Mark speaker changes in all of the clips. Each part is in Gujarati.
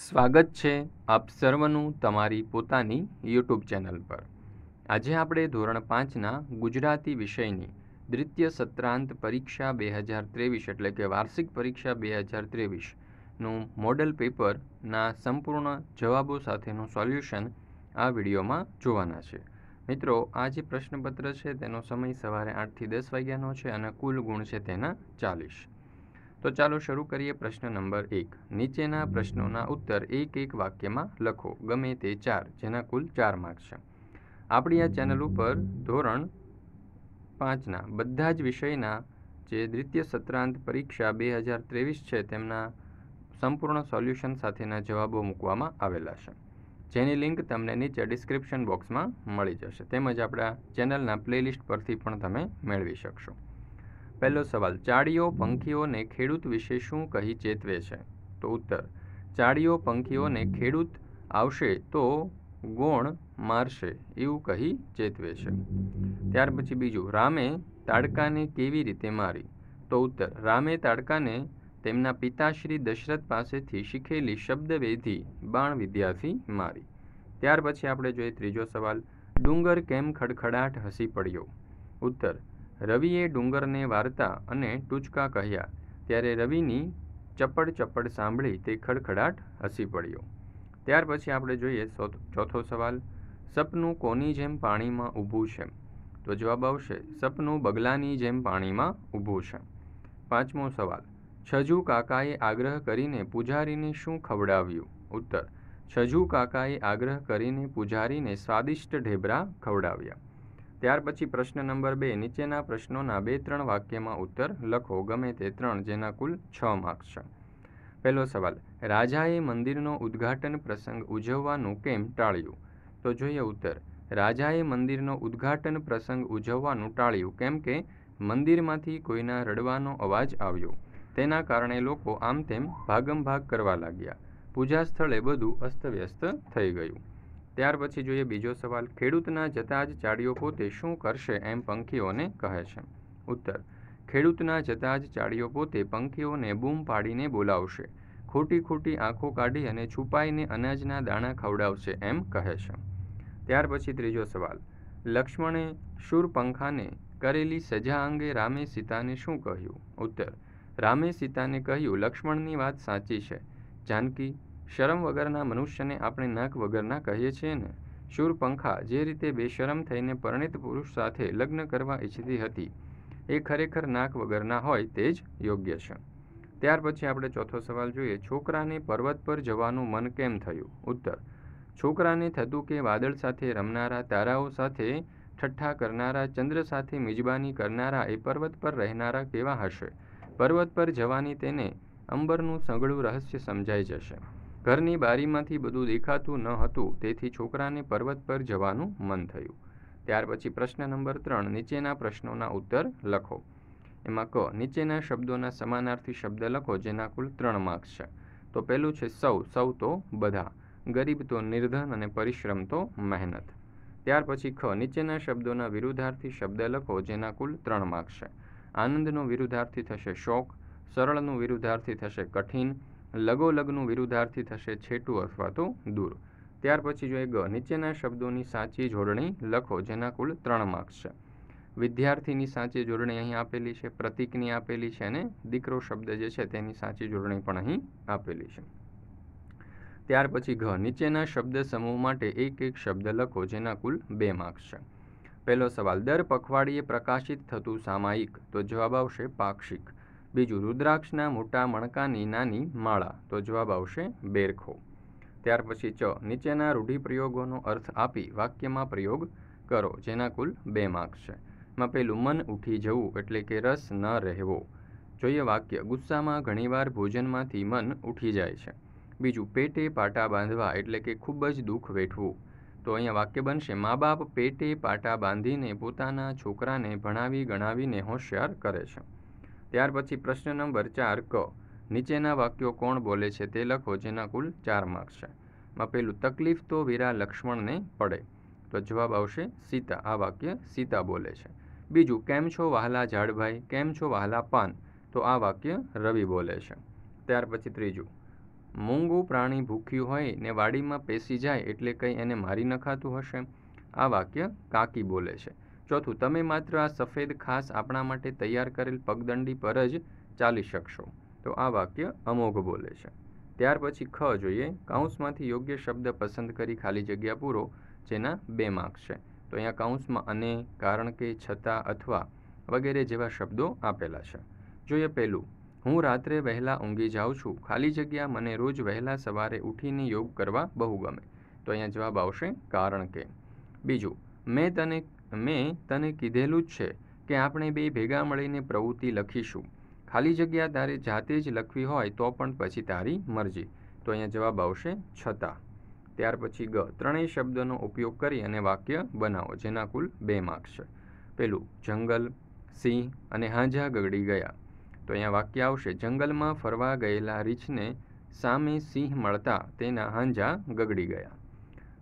Speaker 1: સ્વાગત છે આપ સર્વનું તમારી પોતાની યુટ્યુબ ચેનલ પર આજે આપણે ધોરણ પાંચના ગુજરાતી વિષયની દ્વિતીય સત્રાંત પરીક્ષા બે હજાર ત્રેવીસ એટલે કે વાર્ષિક પરીક્ષા બે હજાર ત્રેવીસનું મોડલ પેપરના સંપૂર્ણ જવાબો સાથેનું સોલ્યુશન આ વિડીયોમાં જોવાના છે મિત્રો આ જે પ્રશ્નપત્ર છે તેનો સમય સવારે આઠથી દસ વાગ્યાનો છે અને કુલ ગુણ છે તેના ચાલીસ તો ચાલો શરૂ કરીએ પ્રશ્ન નંબર એક નીચેના પ્રશ્નોના ઉત્તર એક એક વાક્યમાં લખો ગમે તે ચાર જેના કુલ ચાર માર્ક્સ છે આપણી આ ચેનલ ઉપર ધોરણ પાંચના બધા જ વિષયના જે દ્વિતીય સત્રાંત પરીક્ષા બે હજાર ત્રેવીસ છે તેમના સંપૂર્ણ સોલ્યુશન સાથેના જવાબો મૂકવામાં આવેલા છે જેની લિંક તમને નીચે ડિસ્ક્રિપ્શન બોક્સમાં મળી જશે તેમજ આપણા ચેનલના પ્લેલિસ્ટ પરથી પણ તમે મેળવી શકશો પહેલો સવાલ ચાળીઓ પંખીઓને ખેડૂત વિશે શું કહી ચેતવે છે તો ઉત્તર ચાળીઓ પંખીઓને ખેડૂત આવશે તો ગોણ મારશે એવું કહી ચેતવે છે ત્યાર પછી બીજું રામે તાડકાને કેવી રીતે મારી તો ઉત્તર રામે તાડકાને તેમના પિતાશ્રી દશરથ પાસેથી શીખેલી શબ્દવેધી બાણ વિદ્યાથી મારી ત્યાર પછી આપણે જોઈએ ત્રીજો સવાલ ડુંગર કેમ ખડખડાટ હસી પડ્યો ઉત્તર રવિએ ડુંગરને વાર્તા અને ટૂચકા કહ્યા ત્યારે રવિની ચપ્પડ ચપ્પડ સાંભળી તે ખડખડાટ હસી પડ્યો ત્યાર પછી આપણે જોઈએ ચોથો સવાલ સપનું કોની જેમ પાણીમાં ઊભું છે તો જવાબ આવશે સપનું બગલાની જેમ પાણીમાં ઊભું છે પાંચમો સવાલ છજુ કાકાએ આગ્રહ કરીને પૂજારીને શું ખવડાવ્યું ઉત્તર છજુ કાકાએ આગ્રહ કરીને પૂજારીને સ્વાદિષ્ટ ઢેબરા ખવડાવ્યા ત્યાર પછી પ્રશ્ન નંબર બે નીચેના પ્રશ્નોના બે ત્રણ વાક્યમાં ઉત્તર લખો ગમે તે ત્રણ જેના કુલ છ માર્ક્સ છે પહેલો સવાલ રાજાએ મંદિરનો ઉદ્ઘાટન પ્રસંગ ઉજવવાનું કેમ ટાળ્યું તો જોઈએ ઉત્તર રાજાએ મંદિરનો ઉદ્ઘાટન પ્રસંગ ઉજવવાનું ટાળ્યું કેમ કે મંદિરમાંથી કોઈના રડવાનો અવાજ આવ્યો તેના કારણે લોકો આમ તેમ ભાગમભાગ કરવા લાગ્યા પૂજા સ્થળે બધું અસ્તવ્યસ્ત થઈ ગયું ત્યાર પછી જોઈએ બીજો સવાલ ખેડૂતના જતા જ ચાડીઓ પોતે શું કરશે એમ પંખીઓને કહે છે ઉત્તર ખેડૂતના જતા જ ચાડીઓ પોતે પંખીઓને બૂમ પાડીને બોલાવશે ખોટી ખોટી આંખો કાઢી અને છુપાઈને અનાજના દાણા ખવડાવશે એમ કહે છે ત્યાર પછી ત્રીજો સવાલ લક્ષ્મણે શૂરપંખાને કરેલી સજા અંગે રામે સીતાને શું કહ્યું ઉત્તર રામે સીતાને કહ્યું લક્ષ્મણની વાત સાચી છે જાનકી શરમ વગરના મનુષ્યને આપણે નખ વગરના કહીએ છીએ ને શૂરપંખા જે રીતે બેશરમ થઈને પરણિત પુરુષ સાથે લગ્ન કરવા ઈચ્છતી હતી એ ખરેખર નાક વગરના હોય તે જ યોગ્ય છે ત્યાર પછી આપણે ચોથો સવાલ જોઈએ છોકરાને પર્વત પર જવાનું મન કેમ થયું ઉત્તર છોકરાને થતું કે વાદળ સાથે રમનારા તારાઓ સાથે ઠઠ્ઠા કરનારા ચંદ્ર સાથે મિજબાની કરનારા એ પર્વત પર રહેનારા કેવા હશે પર્વત પર જવાની તેને અંબરનું સઘળું રહસ્ય સમજાઈ જશે ઘરની બારીમાંથી બધું દેખાતું ન હતું તેથી છોકરાને પર્વત પર જવાનું મન થયું ત્યાર પછી પ્રશ્ન નંબર ત્રણ નીચેના પ્રશ્નોના ઉત્તર લખો એમાં ક નીચેના શબ્દોના સમાનાર્થી શબ્દ લખો જેના કુલ ત્રણ માર્ક્સ છે તો પહેલું છે સૌ સૌ તો બધા ગરીબ તો નિર્ધન અને પરિશ્રમ તો મહેનત ત્યાર પછી ખ નીચેના શબ્દોના વિરુદ્ધાર્થી શબ્દ લખો જેના કુલ ત્રણ માર્ક્સ છે આનંદનો વિરુદ્ધાર્થી થશે શોક સરળનો વિરુદ્ધાર્થી થશે કઠિન લગોલગનું વિરુદ્ધાર્થી થશે છેટું અથવા તો દૂર ત્યાર પછી જોઈએ ગ નીચેના શબ્દોની સાચી જોડણી લખો જેના કુલ ત્રણ માર્ક્સ છે વિદ્યાર્થીની સાચી જોડણી અહીં આપેલી છે પ્રતિકની આપેલી છે અને દીકરો શબ્દ જે છે તેની સાચી જોડણી પણ અહીં આપેલી છે ત્યાર પછી ઘ નીચેના શબ્દ સમૂહ માટે એક એક શબ્દ લખો જેના કુલ બે માર્ક્સ છે પહેલો સવાલ દર પખવાડિયે પ્રકાશિત થતું સામાયિક તો જવાબ આવશે પાક્ષિક બીજું રુદ્રાક્ષના મોટા મણકાની નાની માળા તો જવાબ આવશે બેરખો ત્યાર પછી ચ નીચેના રૂઢિપ્રયોગોનો અર્થ આપી વાક્યમાં પ્રયોગ કરો જેના કુલ બે માર્ક્સ છે માં પેલું મન ઉઠી જવું એટલે કે રસ ન રહેવો જોઈએ વાક્ય ગુસ્સામાં ઘણીવાર ભોજનમાંથી મન ઉઠી જાય છે બીજું પેટે પાટા બાંધવા એટલે કે ખૂબ જ દુઃખ વેઠવું તો અહીંયા વાક્ય બનશે મા બાપ પેટે પાટા બાંધીને પોતાના છોકરાને ભણાવી ગણાવીને હોશિયાર કરે છે ત્યાર પછી પ્રશ્ન નંબર ચાર ક નીચેના વાક્યો કોણ બોલે છે તે લખો જેના કુલ ચાર માર્ક્સ છે માં પેલું તકલીફ તો વીરા લક્ષ્મણને પડે તો જવાબ આવશે સીતા આ વાક્ય સીતા બોલે છે બીજું કેમ છો વહાલા ઝાડભાઈ કેમ છો વહાલા પાન તો આ વાક્ય રવિ બોલે છે ત્યાર પછી ત્રીજું મૂંગું પ્રાણી ભૂખ્યું હોય ને વાડીમાં પેસી જાય એટલે કંઈ એને મારી નખાતું હશે આ વાક્ય કાકી બોલે છે ચોથું તમે માત્ર આ સફેદ ખાસ આપણા માટે તૈયાર કરેલ પગદંડી પર જ ચાલી શકશો તો આ વાક્ય અમોઘ બોલે છે ત્યાર પછી ખ જોઈએ કાઉન્સમાંથી યોગ્ય શબ્દ પસંદ કરી ખાલી જગ્યા પૂરો જેના બે માર્ક્સ છે તો અહીંયા કાઉન્સમાં અને કારણ કે છતાં અથવા વગેરે જેવા શબ્દો આપેલા છે જોઈએ પહેલું હું રાત્રે વહેલા ઊંઘી જાઉં છું ખાલી જગ્યા મને રોજ વહેલા સવારે ઉઠીને યોગ કરવા બહુ ગમે તો અહીંયા જવાબ આવશે કારણ કે બીજું મેં તને મેં તને કીધેલું જ છે કે આપણે બે ભેગા મળીને પ્રવૃત્તિ લખીશું ખાલી જગ્યા તારે જાતે જ લખવી હોય તો પણ પછી તારી મરજી તો અહીંયા જવાબ આવશે છતાં ત્યાર પછી ગ ત્રણેય શબ્દનો ઉપયોગ કરી અને વાક્ય બનાવો જેના કુલ બે માર્ક્સ છે પેલું જંગલ સિંહ અને હાંજા ગગડી ગયા તો અહીંયા વાક્ય આવશે જંગલમાં ફરવા ગયેલા રીછને સામે સિંહ મળતા તેના હાંજા ગગડી ગયા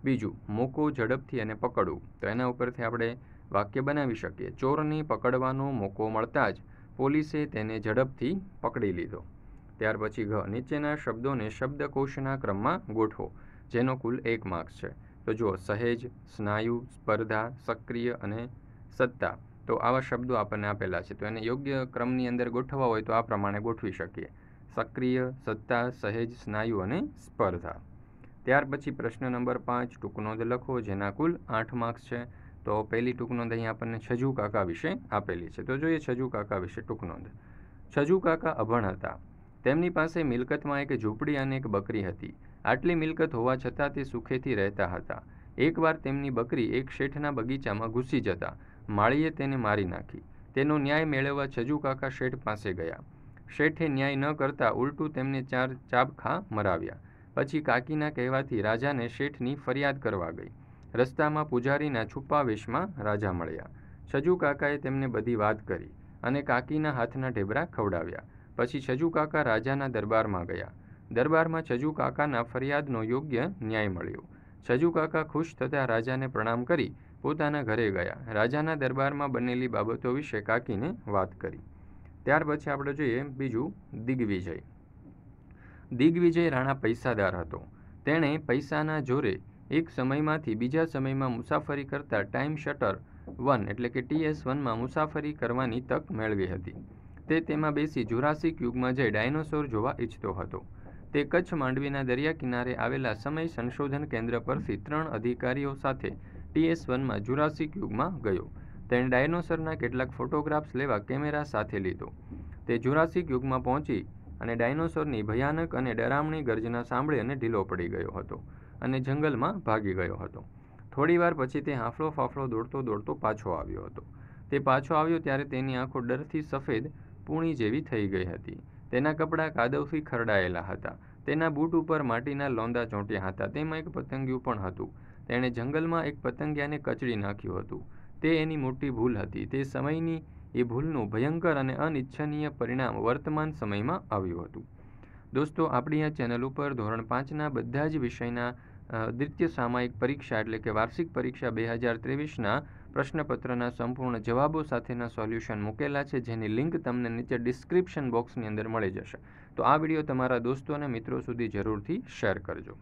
Speaker 1: બીજું મોકો ઝડપથી અને પકડવું તો એના ઉપરથી આપણે વાક્ય બનાવી શકીએ ચોરને પકડવાનો મોકો મળતા જ પોલીસે તેને ઝડપથી પકડી લીધો ત્યાર પછી ઘ નીચેના શબ્દોને શબ્દકોશના ક્રમમાં ગોઠવો જેનો કુલ એક માર્ક્સ છે તો જુઓ સહેજ સ્નાયુ સ્પર્ધા સક્રિય અને સત્તા તો આવા શબ્દો આપણને આપેલા છે તો એને યોગ્ય ક્રમની અંદર ગોઠવવા હોય તો આ પ્રમાણે ગોઠવી શકીએ સક્રિય સત્તા સહેજ સ્નાયુ અને સ્પર્ધા ત્યાર પછી પ્રશ્ન નંબર પાંચ ટૂંકનોંધ લખો જેના કુલ આઠ માર્ક્સ છે તો પહેલી ટૂંકનોંધ અહીં આપણને છજુ કાકા વિશે આપેલી છે તો જોઈએ છજુ કાકા વિશે ટૂંકનોંધ છજુ કાકા અભણ હતા તેમની પાસે મિલકતમાં એક ઝૂંપડી અને એક બકરી હતી આટલી મિલકત હોવા છતાં તે સુખેથી રહેતા હતા એકવાર તેમની બકરી એક શેઠના બગીચામાં ઘૂસી જતા માળીએ તેને મારી નાખી તેનો ન્યાય મેળવવા છજુ કાકા શેઠ પાસે ગયા શેઠે ન્યાય ન કરતા ઉલટું તેમને ચાર ચાબખા મરાવ્યા પછી કાકીના કહેવાથી રાજાને શેઠની ફરિયાદ કરવા ગઈ રસ્તામાં પૂજારીના છુપા વેશમાં રાજા મળ્યા છજુ કાકાએ તેમને બધી વાત કરી અને કાકીના હાથના ઢેબરા ખવડાવ્યા પછી છજુ કાકા રાજાના દરબારમાં ગયા દરબારમાં છજુ કાકાના ફરિયાદનો યોગ્ય ન્યાય મળ્યો છજુ કાકા ખુશ થતાં રાજાને પ્રણામ કરી પોતાના ઘરે ગયા રાજાના દરબારમાં બનેલી બાબતો વિશે કાકીને વાત કરી ત્યાર પછી આપણે જોઈએ બીજું દિગ્વિજય દિગ્વિજય રાણા પૈસાદાર હતો તેણે પૈસાના જોરે એક સમયમાંથી બીજા સમયમાં મુસાફરી કરતા ટાઈમ શટર વન એટલે કે ટીએસ વનમાં મુસાફરી કરવાની તક મેળવી હતી તે તેમાં બેસી જુરાસિક યુગમાં જઈ ડાયનોસોર જોવા ઈચ્છતો હતો તે કચ્છ માંડવીના દરિયા કિનારે આવેલા સમય સંશોધન કેન્દ્ર પરથી ત્રણ અધિકારીઓ સાથે ટીએસ વનમાં જુરાસિક યુગમાં ગયો તેણે ડાયનોસરના કેટલાક ફોટોગ્રાફ્સ લેવા કેમેરા સાથે લીધો તે જુરાસિક યુગમાં પહોંચી અને ડાયનોસોરની ભયાનક અને ડરામણી ગર્જના સાંભળી અને ઢીલો પડી ગયો હતો અને જંગલમાં ભાગી ગયો હતો થોડીવાર પછી તે હાંફળો ફાફળો દોડતો દોડતો પાછો આવ્યો હતો તે પાછો આવ્યો ત્યારે તેની આંખો ડરથી સફેદ પૂણી જેવી થઈ ગઈ હતી તેના કપડાં કાદવથી ખરડાયેલા હતા તેના બૂટ ઉપર માટીના લોંદા ચોંટ્યા હતા તેમાં એક પતંગિયું પણ હતું તેણે જંગલમાં એક પતંગિયાને કચડી નાખ્યું હતું તે એની મોટી ભૂલ હતી તે સમયની એ ભૂલનું ભયંકર અને અનિચ્છનીય પરિણામ વર્તમાન સમયમાં આવ્યું હતું દોસ્તો આપણી આ ચેનલ ઉપર ધોરણ પાંચના બધા જ વિષયના દ્વિતીય સામાયિક પરીક્ષા એટલે કે વાર્ષિક પરીક્ષા બે હજાર ત્રેવીસના પ્રશ્નપત્રના સંપૂર્ણ જવાબો સાથેના સોલ્યુશન મૂકેલા છે જેની લિંક તમને નીચે ડિસ્ક્રિપ્શન બોક્સની અંદર મળી જશે તો આ વિડીયો તમારા દોસ્તો અને મિત્રો સુધી જરૂરથી શેર કરજો